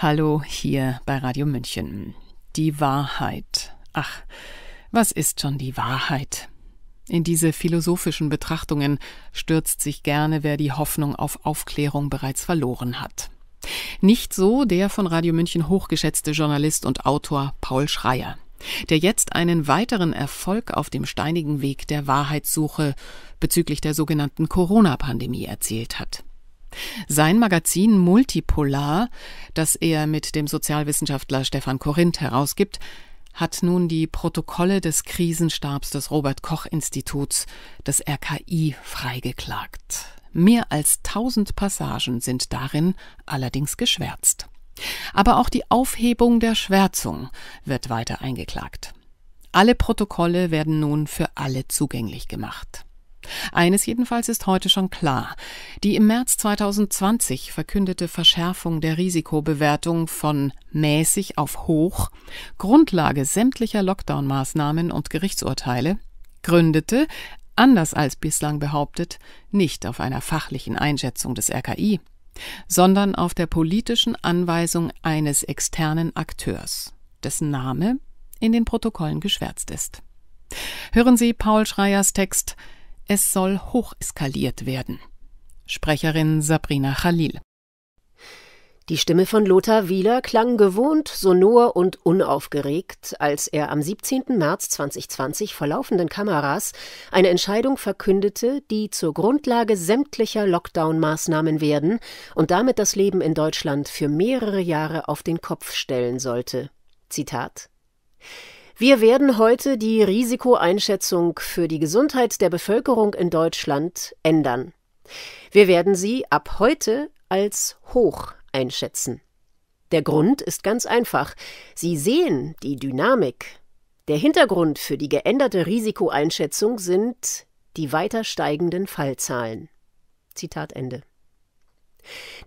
Hallo hier bei Radio München. Die Wahrheit. Ach, was ist schon die Wahrheit? In diese philosophischen Betrachtungen stürzt sich gerne, wer die Hoffnung auf Aufklärung bereits verloren hat. Nicht so der von Radio München hochgeschätzte Journalist und Autor Paul Schreier, der jetzt einen weiteren Erfolg auf dem steinigen Weg der Wahrheitssuche bezüglich der sogenannten Corona-Pandemie erzählt hat. Sein Magazin Multipolar, das er mit dem Sozialwissenschaftler Stefan Korinth herausgibt, hat nun die Protokolle des Krisenstabs des Robert Koch Instituts, des RKI, freigeklagt. Mehr als tausend Passagen sind darin allerdings geschwärzt. Aber auch die Aufhebung der Schwärzung wird weiter eingeklagt. Alle Protokolle werden nun für alle zugänglich gemacht. Eines jedenfalls ist heute schon klar. Die im März 2020 verkündete Verschärfung der Risikobewertung von mäßig auf hoch, Grundlage sämtlicher Lockdown-Maßnahmen und Gerichtsurteile, gründete, anders als bislang behauptet, nicht auf einer fachlichen Einschätzung des RKI, sondern auf der politischen Anweisung eines externen Akteurs, dessen Name in den Protokollen geschwärzt ist. Hören Sie Paul Schreiers Text es soll hocheskaliert werden. Sprecherin Sabrina Khalil. Die Stimme von Lothar Wieler klang gewohnt, sonor und unaufgeregt, als er am 17. März 2020 vor laufenden Kameras eine Entscheidung verkündete, die zur Grundlage sämtlicher Lockdown-Maßnahmen werden und damit das Leben in Deutschland für mehrere Jahre auf den Kopf stellen sollte. Zitat wir werden heute die Risikoeinschätzung für die Gesundheit der Bevölkerung in Deutschland ändern. Wir werden sie ab heute als hoch einschätzen. Der Grund ist ganz einfach. Sie sehen die Dynamik. Der Hintergrund für die geänderte Risikoeinschätzung sind die weiter steigenden Fallzahlen. Zitat Ende.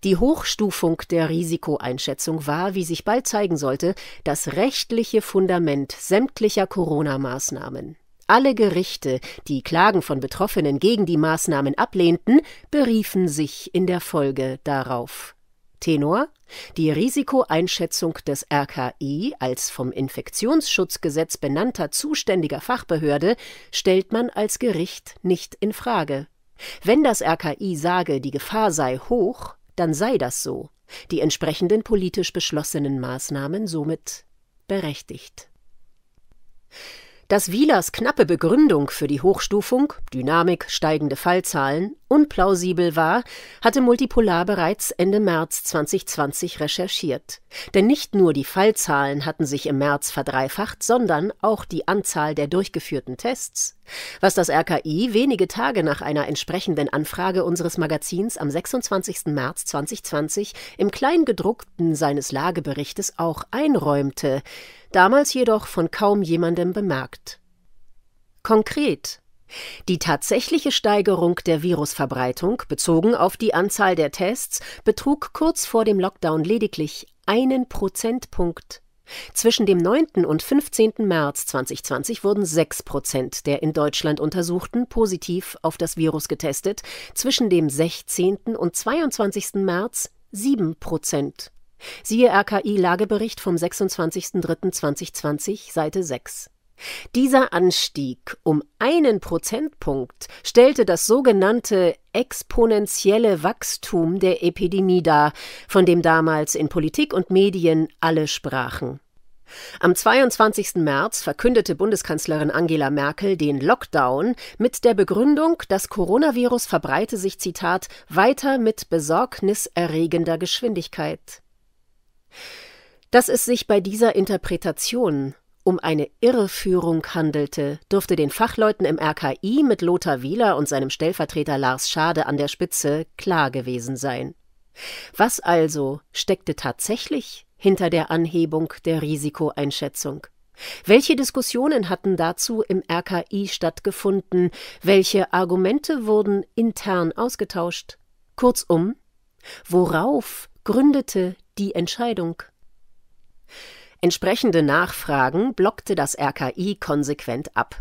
Die Hochstufung der Risikoeinschätzung war, wie sich bald zeigen sollte, das rechtliche Fundament sämtlicher Corona-Maßnahmen. Alle Gerichte, die Klagen von Betroffenen gegen die Maßnahmen ablehnten, beriefen sich in der Folge darauf. Tenor Die Risikoeinschätzung des RKI als vom Infektionsschutzgesetz benannter zuständiger Fachbehörde stellt man als Gericht nicht in Frage. Wenn das RKI sage, die Gefahr sei hoch, dann sei das so, die entsprechenden politisch beschlossenen Maßnahmen somit berechtigt. Dass Wielers knappe Begründung für die Hochstufung Dynamik, steigende Fallzahlen unplausibel war, hatte Multipolar bereits Ende März 2020 recherchiert. Denn nicht nur die Fallzahlen hatten sich im März verdreifacht, sondern auch die Anzahl der durchgeführten Tests. Was das RKI wenige Tage nach einer entsprechenden Anfrage unseres Magazins am 26. März 2020 im Kleingedruckten seines Lageberichtes auch einräumte, damals jedoch von kaum jemandem bemerkt. Konkret die tatsächliche Steigerung der Virusverbreitung, bezogen auf die Anzahl der Tests, betrug kurz vor dem Lockdown lediglich einen Prozentpunkt. Zwischen dem 9. und 15. März 2020 wurden 6 Prozent der in Deutschland Untersuchten positiv auf das Virus getestet, zwischen dem 16. und 22. März 7 Prozent. Siehe RKI-Lagebericht vom 26.03.2020, Seite 6. Dieser Anstieg um einen Prozentpunkt stellte das sogenannte exponentielle Wachstum der Epidemie dar, von dem damals in Politik und Medien alle sprachen. Am 22. März verkündete Bundeskanzlerin Angela Merkel den Lockdown mit der Begründung, das Coronavirus verbreite sich, Zitat, weiter mit besorgniserregender Geschwindigkeit. Dass es sich bei dieser Interpretation um eine Irreführung handelte, dürfte den Fachleuten im RKI mit Lothar Wieler und seinem Stellvertreter Lars Schade an der Spitze klar gewesen sein. Was also steckte tatsächlich hinter der Anhebung der Risikoeinschätzung? Welche Diskussionen hatten dazu im RKI stattgefunden? Welche Argumente wurden intern ausgetauscht? Kurzum, worauf gründete die Entscheidung? Entsprechende Nachfragen blockte das RKI konsequent ab.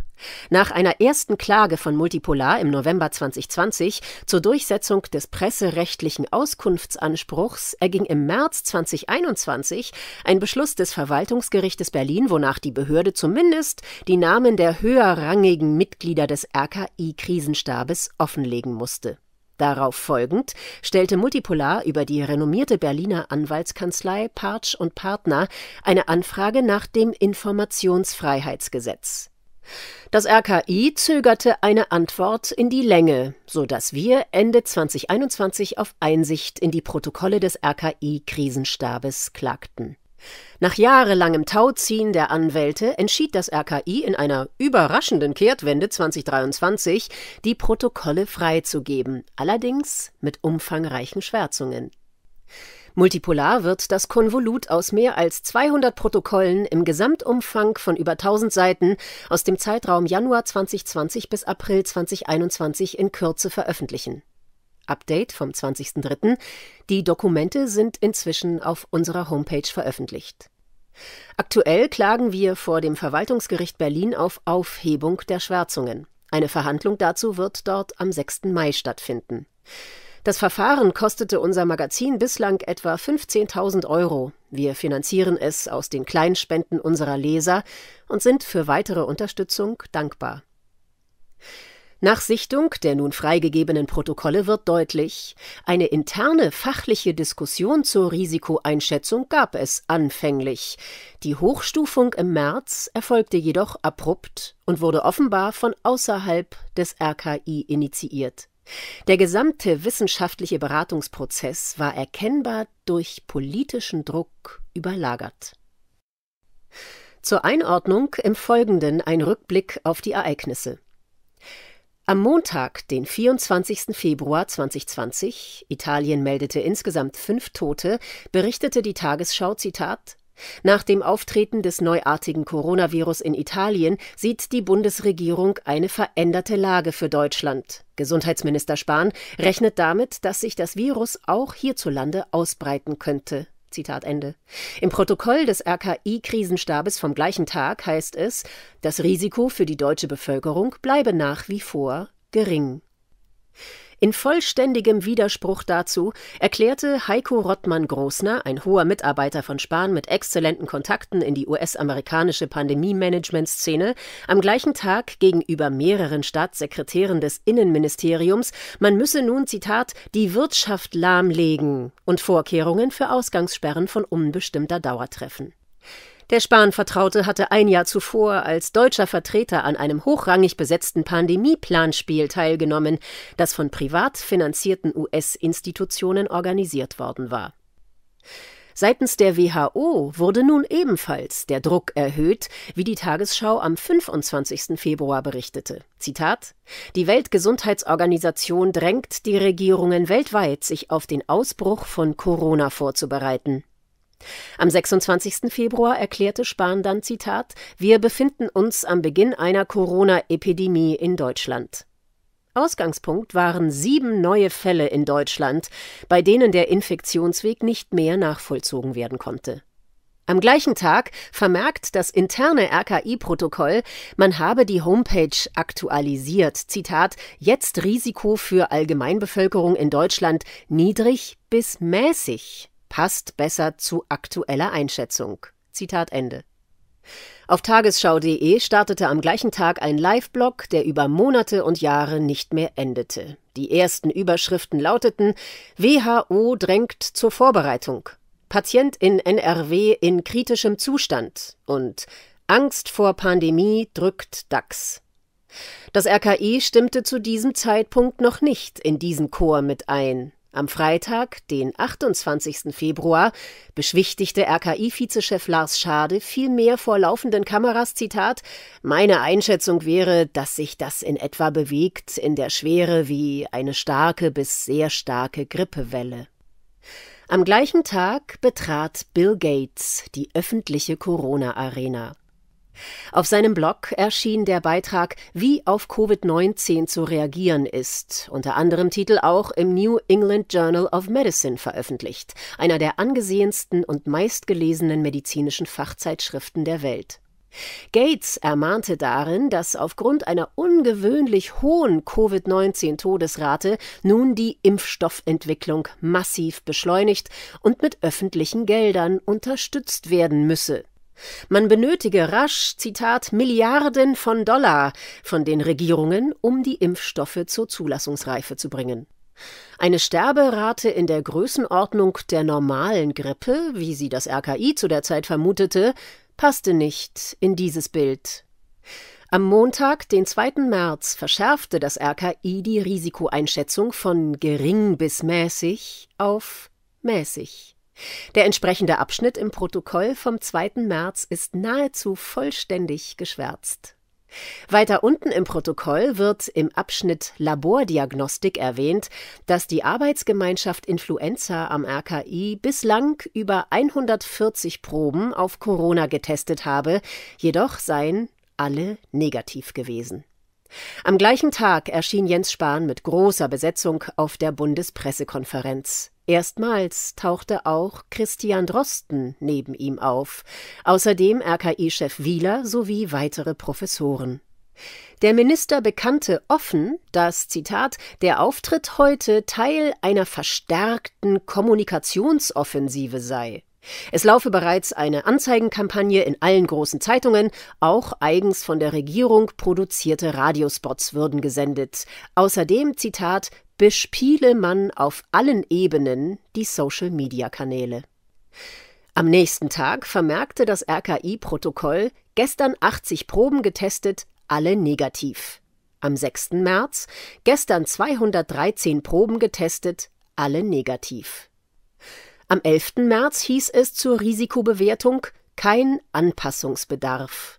Nach einer ersten Klage von Multipolar im November 2020 zur Durchsetzung des presserechtlichen Auskunftsanspruchs erging im März 2021 ein Beschluss des Verwaltungsgerichtes Berlin, wonach die Behörde zumindest die Namen der höherrangigen Mitglieder des RKI-Krisenstabes offenlegen musste. Darauf folgend stellte Multipolar über die renommierte Berliner Anwaltskanzlei Partsch und Partner eine Anfrage nach dem Informationsfreiheitsgesetz. Das RKI zögerte eine Antwort in die Länge, so dass wir Ende 2021 auf Einsicht in die Protokolle des RKI Krisenstabes klagten. Nach jahrelangem Tauziehen der Anwälte entschied das RKI in einer überraschenden Kehrtwende 2023, die Protokolle freizugeben, allerdings mit umfangreichen Schwärzungen. Multipolar wird das Konvolut aus mehr als 200 Protokollen im Gesamtumfang von über 1000 Seiten aus dem Zeitraum Januar 2020 bis April 2021 in Kürze veröffentlichen. Update vom 20.03. Die Dokumente sind inzwischen auf unserer Homepage veröffentlicht. Aktuell klagen wir vor dem Verwaltungsgericht Berlin auf Aufhebung der Schwärzungen. Eine Verhandlung dazu wird dort am 6. Mai stattfinden. Das Verfahren kostete unser Magazin bislang etwa 15.000 Euro. Wir finanzieren es aus den Kleinspenden unserer Leser und sind für weitere Unterstützung dankbar. Nach Sichtung der nun freigegebenen Protokolle wird deutlich, eine interne fachliche Diskussion zur Risikoeinschätzung gab es anfänglich. Die Hochstufung im März erfolgte jedoch abrupt und wurde offenbar von außerhalb des RKI initiiert. Der gesamte wissenschaftliche Beratungsprozess war erkennbar durch politischen Druck überlagert. Zur Einordnung im Folgenden ein Rückblick auf die Ereignisse. Am Montag, den 24. Februar 2020, Italien meldete insgesamt fünf Tote, berichtete die Tagesschau, Zitat, nach dem Auftreten des neuartigen Coronavirus in Italien sieht die Bundesregierung eine veränderte Lage für Deutschland. Gesundheitsminister Spahn rechnet damit, dass sich das Virus auch hierzulande ausbreiten könnte. Zitat Ende. Im Protokoll des RKI-Krisenstabes vom gleichen Tag heißt es, das Risiko für die deutsche Bevölkerung bleibe nach wie vor gering. In vollständigem Widerspruch dazu erklärte Heiko Rottmann-Großner, ein hoher Mitarbeiter von Spahn mit exzellenten Kontakten in die US-amerikanische Pandemie-Management-Szene, am gleichen Tag gegenüber mehreren Staatssekretären des Innenministeriums, man müsse nun, Zitat, die Wirtschaft lahmlegen und Vorkehrungen für Ausgangssperren von unbestimmter Dauer treffen. Der Spahn-Vertraute hatte ein Jahr zuvor als deutscher Vertreter an einem hochrangig besetzten Pandemieplanspiel teilgenommen, das von privat finanzierten US-Institutionen organisiert worden war. Seitens der WHO wurde nun ebenfalls der Druck erhöht, wie die Tagesschau am 25. Februar berichtete. Zitat: Die Weltgesundheitsorganisation drängt die Regierungen weltweit, sich auf den Ausbruch von Corona vorzubereiten. Am 26. Februar erklärte Spahn dann Zitat Wir befinden uns am Beginn einer Corona-Epidemie in Deutschland. Ausgangspunkt waren sieben neue Fälle in Deutschland, bei denen der Infektionsweg nicht mehr nachvollzogen werden konnte. Am gleichen Tag vermerkt das interne RKI-Protokoll, man habe die Homepage aktualisiert. Zitat: Jetzt Risiko für Allgemeinbevölkerung in Deutschland niedrig bis mäßig passt besser zu aktueller Einschätzung. Zitat Ende. Auf tagesschau.de startete am gleichen Tag ein Live-Blog, der über Monate und Jahre nicht mehr endete. Die ersten Überschriften lauteten: WHO drängt zur Vorbereitung, Patient in NRW in kritischem Zustand und Angst vor Pandemie drückt DAX. Das RKI stimmte zu diesem Zeitpunkt noch nicht in diesen Chor mit ein. Am Freitag, den 28. Februar, beschwichtigte RKI-Vizechef Lars Schade vielmehr vor laufenden Kameras, Zitat, meine Einschätzung wäre, dass sich das in etwa bewegt in der Schwere wie eine starke bis sehr starke Grippewelle. Am gleichen Tag betrat Bill Gates die öffentliche Corona-Arena. Auf seinem Blog erschien der Beitrag Wie auf Covid-19 zu reagieren ist, unter anderem Titel auch im New England Journal of Medicine veröffentlicht, einer der angesehensten und meistgelesenen medizinischen Fachzeitschriften der Welt. Gates ermahnte darin, dass aufgrund einer ungewöhnlich hohen Covid-19-Todesrate nun die Impfstoffentwicklung massiv beschleunigt und mit öffentlichen Geldern unterstützt werden müsse. Man benötige rasch, Zitat, Milliarden von Dollar von den Regierungen, um die Impfstoffe zur Zulassungsreife zu bringen. Eine Sterberate in der Größenordnung der normalen Grippe, wie sie das RKI zu der Zeit vermutete, passte nicht in dieses Bild. Am Montag, den 2. März, verschärfte das RKI die Risikoeinschätzung von gering bis mäßig auf mäßig. Der entsprechende Abschnitt im Protokoll vom 2. März ist nahezu vollständig geschwärzt. Weiter unten im Protokoll wird im Abschnitt Labordiagnostik erwähnt, dass die Arbeitsgemeinschaft Influenza am RKI bislang über 140 Proben auf Corona getestet habe, jedoch seien alle negativ gewesen. Am gleichen Tag erschien Jens Spahn mit großer Besetzung auf der Bundespressekonferenz. Erstmals tauchte auch Christian Drosten neben ihm auf, außerdem RKI-Chef Wieler sowie weitere Professoren. Der Minister bekannte offen, dass, Zitat, der Auftritt heute Teil einer verstärkten Kommunikationsoffensive sei. Es laufe bereits eine Anzeigenkampagne in allen großen Zeitungen, auch eigens von der Regierung produzierte Radiospots würden gesendet. Außerdem, Zitat, bespiele man auf allen Ebenen die Social-Media-Kanäle. Am nächsten Tag vermerkte das RKI-Protokoll gestern 80 Proben getestet, alle negativ. Am 6. März gestern 213 Proben getestet, alle negativ. Am 11. März hieß es zur Risikobewertung kein Anpassungsbedarf.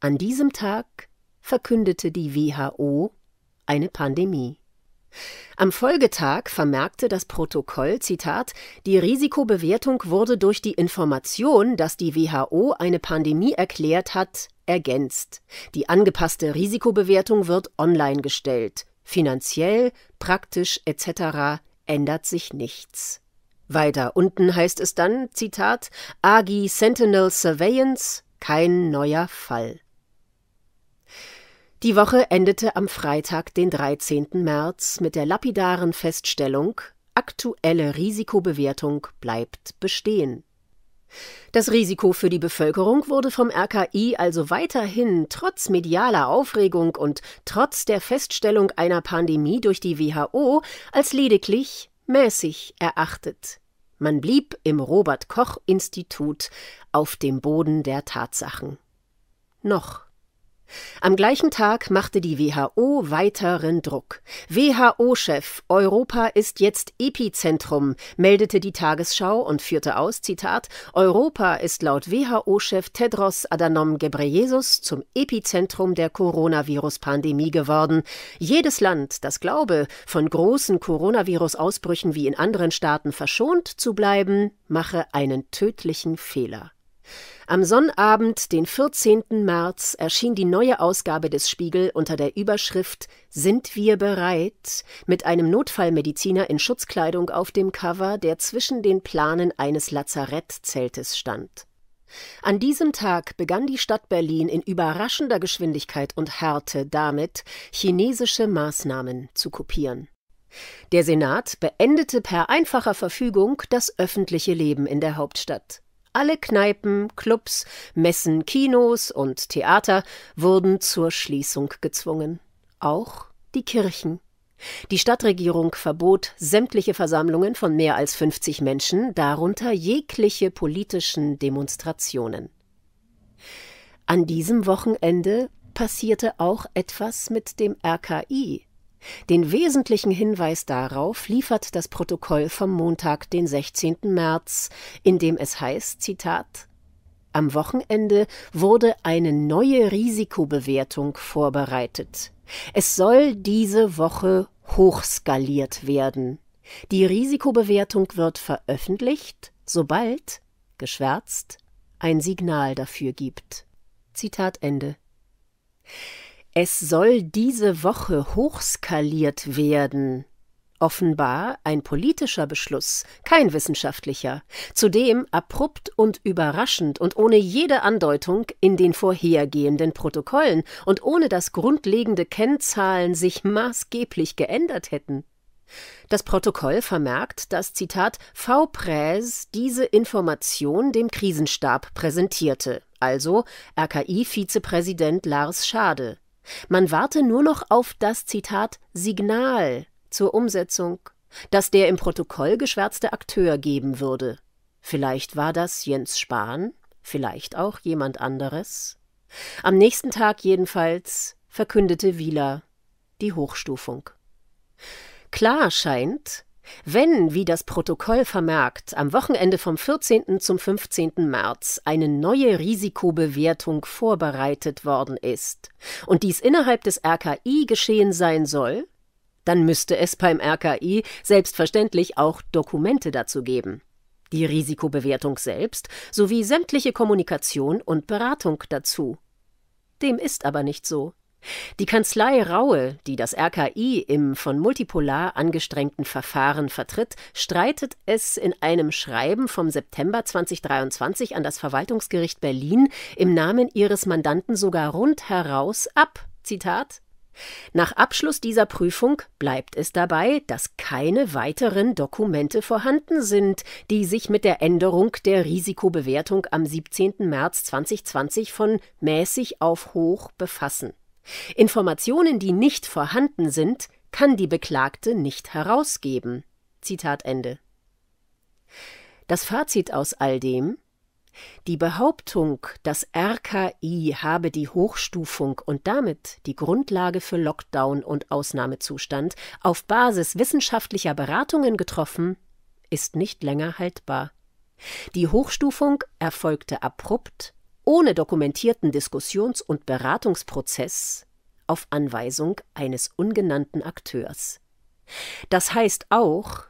An diesem Tag verkündete die WHO eine Pandemie. Am Folgetag vermerkte das Protokoll, Zitat, die Risikobewertung wurde durch die Information, dass die WHO eine Pandemie erklärt hat, ergänzt. Die angepasste Risikobewertung wird online gestellt. Finanziell, praktisch etc. ändert sich nichts. Weiter unten heißt es dann, Zitat, AGI Sentinel Surveillance, kein neuer Fall. Die Woche endete am Freitag, den 13. März, mit der lapidaren Feststellung, aktuelle Risikobewertung bleibt bestehen. Das Risiko für die Bevölkerung wurde vom RKI also weiterhin trotz medialer Aufregung und trotz der Feststellung einer Pandemie durch die WHO als lediglich mäßig erachtet. Man blieb im Robert Koch Institut auf dem Boden der Tatsachen. Noch. Am gleichen Tag machte die WHO weiteren Druck. WHO-Chef Europa ist jetzt Epizentrum, meldete die Tagesschau und führte aus, Zitat, Europa ist laut WHO-Chef Tedros Adhanom Ghebreyesus zum Epizentrum der Coronavirus-Pandemie geworden. Jedes Land, das glaube, von großen Coronavirus-Ausbrüchen wie in anderen Staaten verschont zu bleiben, mache einen tödlichen Fehler. Am Sonnabend, den 14. März, erschien die neue Ausgabe des Spiegel unter der Überschrift Sind wir bereit? mit einem Notfallmediziner in Schutzkleidung auf dem Cover, der zwischen den Planen eines Lazarettzeltes stand. An diesem Tag begann die Stadt Berlin in überraschender Geschwindigkeit und Härte damit, chinesische Maßnahmen zu kopieren. Der Senat beendete per einfacher Verfügung das öffentliche Leben in der Hauptstadt. Alle Kneipen, Clubs, Messen, Kinos und Theater wurden zur Schließung gezwungen. Auch die Kirchen. Die Stadtregierung verbot sämtliche Versammlungen von mehr als 50 Menschen, darunter jegliche politischen Demonstrationen. An diesem Wochenende passierte auch etwas mit dem RKI, den wesentlichen Hinweis darauf liefert das Protokoll vom Montag, den 16. März, in dem es heißt, Zitat, am Wochenende wurde eine neue Risikobewertung vorbereitet. Es soll diese Woche hochskaliert werden. Die Risikobewertung wird veröffentlicht, sobald, geschwärzt, ein Signal dafür gibt. Zitat Ende. Es soll diese Woche hochskaliert werden. Offenbar ein politischer Beschluss, kein wissenschaftlicher, zudem abrupt und überraschend und ohne jede Andeutung in den vorhergehenden Protokollen und ohne dass grundlegende Kennzahlen sich maßgeblich geändert hätten. Das Protokoll vermerkt, dass Zitat V. Präs diese Information dem Krisenstab präsentierte, also RKI-Vizepräsident Lars Schade. Man warte nur noch auf das Zitat Signal zur Umsetzung, das der im Protokoll geschwärzte Akteur geben würde. Vielleicht war das Jens Spahn, vielleicht auch jemand anderes. Am nächsten Tag jedenfalls verkündete Wieler die Hochstufung. Klar scheint, wenn, wie das Protokoll vermerkt, am Wochenende vom 14. zum 15. März eine neue Risikobewertung vorbereitet worden ist und dies innerhalb des RKI geschehen sein soll, dann müsste es beim RKI selbstverständlich auch Dokumente dazu geben. Die Risikobewertung selbst sowie sämtliche Kommunikation und Beratung dazu. Dem ist aber nicht so. Die Kanzlei Raue, die das RKI im von Multipolar angestrengten Verfahren vertritt, streitet es in einem Schreiben vom September 2023 an das Verwaltungsgericht Berlin im Namen ihres Mandanten sogar rundheraus ab. Zitat nach Abschluss dieser Prüfung bleibt es dabei, dass keine weiteren Dokumente vorhanden sind, die sich mit der Änderung der Risikobewertung am 17. März 2020 von mäßig auf hoch befassen. Informationen, die nicht vorhanden sind, kann die Beklagte nicht herausgeben. Zitat Ende. Das Fazit aus all dem die Behauptung, das RKI habe die Hochstufung und damit die Grundlage für Lockdown und Ausnahmezustand auf Basis wissenschaftlicher Beratungen getroffen, ist nicht länger haltbar. Die Hochstufung erfolgte abrupt ohne dokumentierten Diskussions- und Beratungsprozess auf Anweisung eines ungenannten Akteurs. Das heißt auch,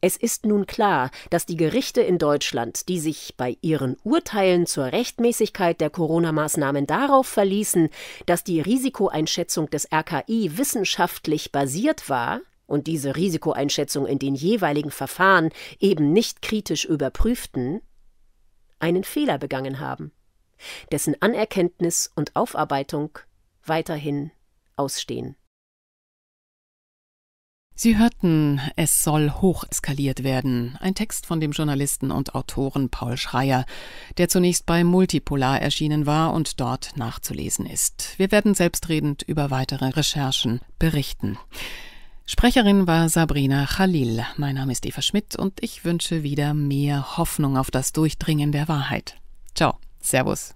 es ist nun klar, dass die Gerichte in Deutschland, die sich bei ihren Urteilen zur Rechtmäßigkeit der Corona-Maßnahmen darauf verließen, dass die Risikoeinschätzung des RKI wissenschaftlich basiert war und diese Risikoeinschätzung in den jeweiligen Verfahren eben nicht kritisch überprüften, einen Fehler begangen haben dessen Anerkenntnis und Aufarbeitung weiterhin ausstehen. Sie hörten Es soll hoch eskaliert werden, ein Text von dem Journalisten und Autoren Paul Schreier, der zunächst bei Multipolar erschienen war und dort nachzulesen ist. Wir werden selbstredend über weitere Recherchen berichten. Sprecherin war Sabrina Khalil. Mein Name ist Eva Schmidt und ich wünsche wieder mehr Hoffnung auf das Durchdringen der Wahrheit. Ciao. Servus.